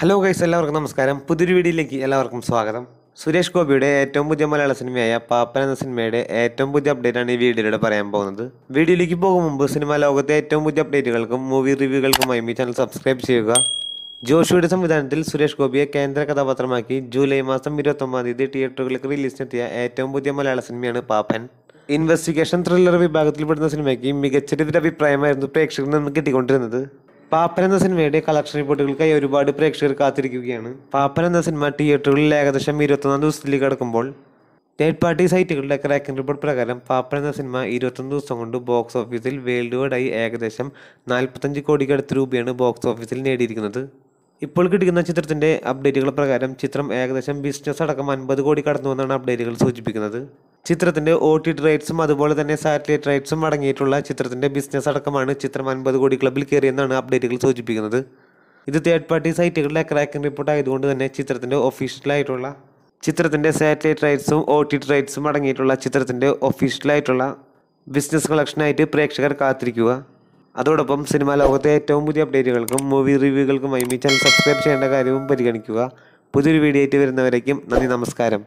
hello guys എല്ലാവർക്കും നമസ്കാരം പുതിയൊരു വീഡിയോയിലേക്ക് എല്ലാവർക്കും സ്വാഗതം സുരേഷ് ഗോപിയുടെ ഏറ്റവും പുതിയ മലയാള സിനിമയായ പാപ്പൻ എന്ന സിനിമയുടെ ഏറ്റവും പുതിയ അപ്ഡേറ്റാണ് ഈ വീഡിയോയിലൂടെ പറയാൻ പോകുന്നത് വീഡിയോയിലേക്ക് പോകും മുമ്പ് സിനിമ ലോകത്തെ ഏറ്റവും പുതിയ അപ്ഡേറ്റുകൾക്കും മൂവി റിവ്യൂകൾക്കുമായി ഈ ചാനൽ സബ്സ്ക്രൈബ് ചെയ്യുക ജോഷിയുടെ സംവിധാനത്തിൽ സുരേഷ് ഗോപിയെ കേന്ദ്ര കഥാപാത്രമാക്കി ജൂലൈ മാസം ഇരുപത്തൊമ്പതാം തീയതി തിയേറ്ററുകളിലേക്ക് റിലീസിനെത്തിയ ഏറ്റവും പുതിയ മലയാള സിനിമയാണ് പാപ്പൻ ഇൻവെസ്റ്റിഗേഷൻ ത്രില്ലർ വിഭാഗത്തിൽപ്പെടുന്ന സിനിമയ്ക്ക് മികച്ച രീതിയിൽ അഭിപ്രായമായിരുന്നു പ്രേക്ഷകരിൽ നിന്ന് കിട്ടിക്കൊണ്ടിരുന്നത് പാപ്പൻ എന്ന സിനിമയുടെ കളക്ഷൻ റിപ്പോർട്ടുകൾക്കായി ഒരുപാട് പ്രേക്ഷകർ കാത്തിരിക്കുകയാണ് പാപ്പനന്ദ എന്ന സിനിമ തിയേറ്ററുകളിൽ ഏകദേശം ഇരുപത്തൊന്നാം ദിവസത്തിലേക്ക് കടക്കുമ്പോൾ തേർഡ് പാർട്ടി സൈറ്റുകളുടെ ക്രാക്കിംഗ് റിപ്പോർട്ട് പ്രകാരം പാപ്പനന്ദ എന്ന സിനിമ ഇരുപത്തൊന്ന് ദിവസം കൊണ്ട് ബോക്സ് ഓഫീസിൽ വേൾഡ് വൈഡായി ഏകദേശം നാൽപ്പത്തഞ്ച് കോടിക്കടുത്ത് രൂപയാണ് ബോക്സ് ഓഫീസിൽ നേടിയിരിക്കുന്നത് ഇപ്പോൾ കിട്ടിക്കുന്ന ചിത്രത്തിൻ്റെ അപ്ഡേറ്റുകൾ പ്രകാരം ചിത്രം ഏകദേശം ബിസിനസ് അടക്കം അൻപത് കോടി കടന്നുവെന്നാണ് അപ്ഡേറ്റുകൾ സൂചിപ്പിക്കുന്നത് ചിത്രത്തിൻ്റെ ഒ ടി റൈറ്റ്സും അതുപോലെ തന്നെ സാറ്റലൈറ്റ് റൈറ്റ്സും അടങ്ങിയിട്ടുള്ള ചിത്രത്തിൻ്റെ ബിസിനസ് അടക്കമാണ് ചിത്രം അൻപത് കോടി ക്ലബിൽ കയറിയെന്നാണ് അപ്ഡേറ്റുകൾ സൂചിപ്പിക്കുന്നത് ഇത് തേർഡ് പാർട്ടി സൈറ്റുകളുടെ ക്രാക്കിംഗ് റിപ്പോർട്ട് ആയതുകൊണ്ട് തന്നെ ചിത്രത്തിൻ്റെ ഒഫീഷ്യലായിട്ടുള്ള ചിത്രത്തിൻ്റെ സാറ്റലൈറ്റ് റൈറ്റ്സും ഒ ടി ടി റൈറ്റ്സും അടങ്ങിയിട്ടുള്ള ചിത്രത്തിൻ്റെ ഒഫീഷ്യലായിട്ടുള്ള ബിസിനസ് കളക്ഷനായിട്ട് പ്രേക്ഷകർ കാത്തിരിക്കുക അതോടൊപ്പം സിനിമാ ലോകത്തെ ഏറ്റവും പുതിയ അപ്ഡേറ്റുകൾക്കും മൂവി റിവ്യൂകൾക്കും ഈ ചാനൽ സബ്സ്ക്രൈബ് ചെയ്യേണ്ട കാര്യവും പരിഗണിക്കുക പുതിയൊരു വീഡിയോ ആയിട്ട് വരുന്നവരേക്കും നന്ദി നമസ്കാരം